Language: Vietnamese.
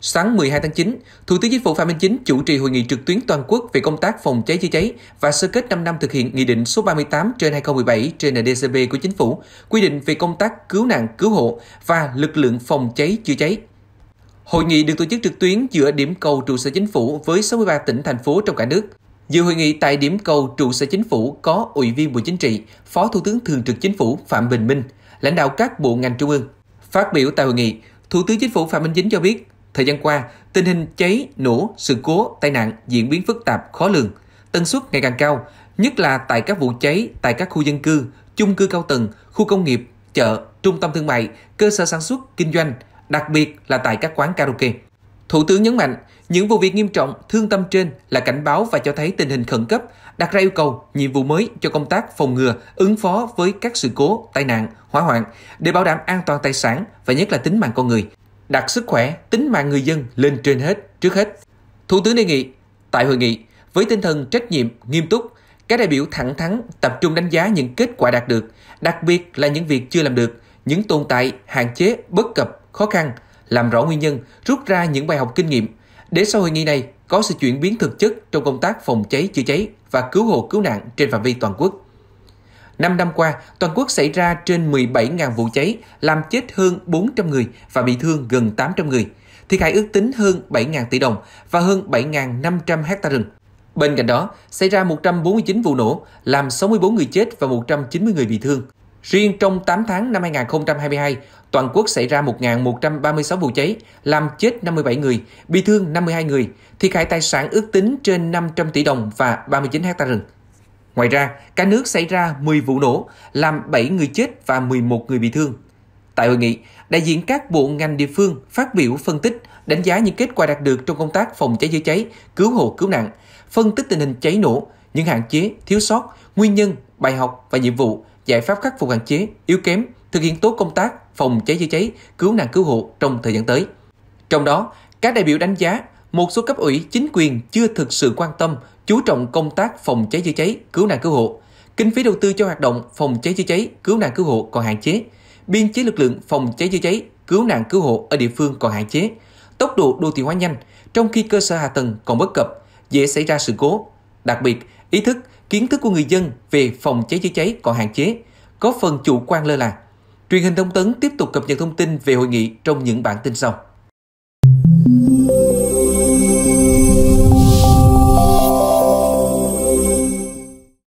Sáng 12 tháng 9, Thủ tướng Chính phủ Phạm Minh Chính chủ trì hội nghị trực tuyến toàn quốc về công tác phòng cháy chữa cháy và sơ kết 5 năm thực hiện Nghị định số 38 trên 2017 trên NDCB của Chính phủ, quy định về công tác cứu nạn cứu hộ và lực lượng phòng cháy chữa cháy. Hội nghị được tổ chức trực tuyến giữa điểm cầu trụ sở chính phủ với 63 tỉnh thành phố trong cả nước. Dự hội nghị tại điểm cầu trụ sở chính phủ có Ủy viên Bộ Chính trị, Phó Thủ tướng Thường trực Chính phủ Phạm Bình Minh, lãnh đạo các bộ ngành trung ương. Phát biểu tại hội nghị, Thủ tướng Chính phủ Phạm Minh Chính cho biết, Thời gian qua, tình hình cháy, nổ, sự cố, tai nạn diễn biến phức tạp, khó lường, tần suất ngày càng cao, nhất là tại các vụ cháy tại các khu dân cư, chung cư cao tầng, khu công nghiệp, chợ, trung tâm thương mại, cơ sở sản xuất, kinh doanh, đặc biệt là tại các quán karaoke. Thủ tướng nhấn mạnh, những vụ việc nghiêm trọng, thương tâm trên là cảnh báo và cho thấy tình hình khẩn cấp, đặt ra yêu cầu, nhiệm vụ mới cho công tác phòng ngừa, ứng phó với các sự cố, tai nạn, hỏa hoạn để bảo đảm an toàn tài sản và nhất là tính mạng con người đặt sức khỏe, tính mạng người dân lên trên hết, trước hết. Thủ tướng đề nghị, tại hội nghị, với tinh thần trách nhiệm, nghiêm túc, các đại biểu thẳng thắn tập trung đánh giá những kết quả đạt được, đặc biệt là những việc chưa làm được, những tồn tại, hạn chế, bất cập, khó khăn, làm rõ nguyên nhân, rút ra những bài học kinh nghiệm để sau hội nghị này có sự chuyển biến thực chất trong công tác phòng cháy chữa cháy và cứu hộ cứu nạn trên phạm vi toàn quốc. 5 năm qua, toàn quốc xảy ra trên 17.000 vụ cháy, làm chết hơn 400 người và bị thương gần 800 người. Thiệt hại ước tính hơn 7.000 tỷ đồng và hơn 7.500 hecta rừng. Bên cạnh đó, xảy ra 149 vụ nổ, làm 64 người chết và 190 người bị thương. Riêng trong 8 tháng năm 2022, toàn quốc xảy ra 1.136 vụ cháy, làm chết 57 người, bị thương 52 người, thiệt hại tài sản ước tính trên 500 tỷ đồng và 39 hecta rừng. Ngoài ra, cả nước xảy ra 10 vụ nổ, làm 7 người chết và 11 người bị thương. Tại hội nghị, đại diện các bộ ngành địa phương phát biểu phân tích, đánh giá những kết quả đạt được trong công tác phòng cháy chữa cháy, cứu hộ cứu nạn, phân tích tình hình cháy nổ, những hạn chế, thiếu sót, nguyên nhân, bài học và nhiệm vụ, giải pháp khắc phục hạn chế, yếu kém, thực hiện tốt công tác phòng cháy chữa cháy, cứu nạn cứu hộ trong thời gian tới. Trong đó, các đại biểu đánh giá một số cấp ủy chính quyền chưa thực sự quan tâm chú trọng công tác phòng cháy chữa cháy, cứu nạn cứu hộ. Kinh phí đầu tư cho hoạt động phòng cháy chữa cháy, cứu nạn cứu hộ còn hạn chế. Biên chế lực lượng phòng cháy chữa cháy, cứu nạn cứu hộ ở địa phương còn hạn chế. Tốc độ đô thị hóa nhanh, trong khi cơ sở hạ tầng còn bất cập, dễ xảy ra sự cố. Đặc biệt, ý thức, kiến thức của người dân về phòng cháy chữa cháy còn hạn chế, có phần chủ quan lơ là. Truyền hình thông tấn tiếp tục cập nhật thông tin về hội nghị trong những bản tin sau.